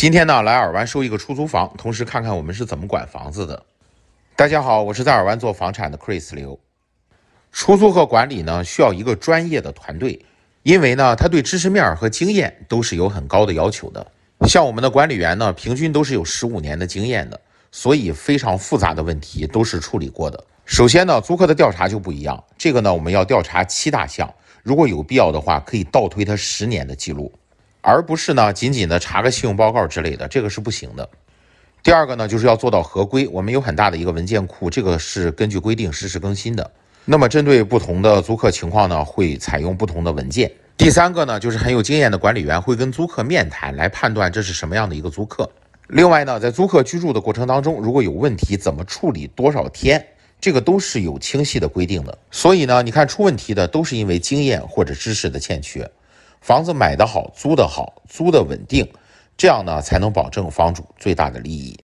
今天呢，来耳湾收一个出租房，同时看看我们是怎么管房子的。大家好，我是在耳湾做房产的 Chris 刘。出租和管理呢，需要一个专业的团队，因为呢，他对知识面和经验都是有很高的要求的。像我们的管理员呢，平均都是有十五年的经验的，所以非常复杂的问题都是处理过的。首先呢，租客的调查就不一样，这个呢，我们要调查七大项，如果有必要的话，可以倒推他十年的记录。而不是呢，仅仅的查个信用报告之类的，这个是不行的。第二个呢，就是要做到合规，我们有很大的一个文件库，这个是根据规定实时更新的。那么针对不同的租客情况呢，会采用不同的文件。第三个呢，就是很有经验的管理员会跟租客面谈来判断这是什么样的一个租客。另外呢，在租客居住的过程当中，如果有问题怎么处理，多少天，这个都是有清晰的规定的。所以呢，你看出问题的都是因为经验或者知识的欠缺。房子买的好，租的好，租的稳定，这样呢才能保证房主最大的利益。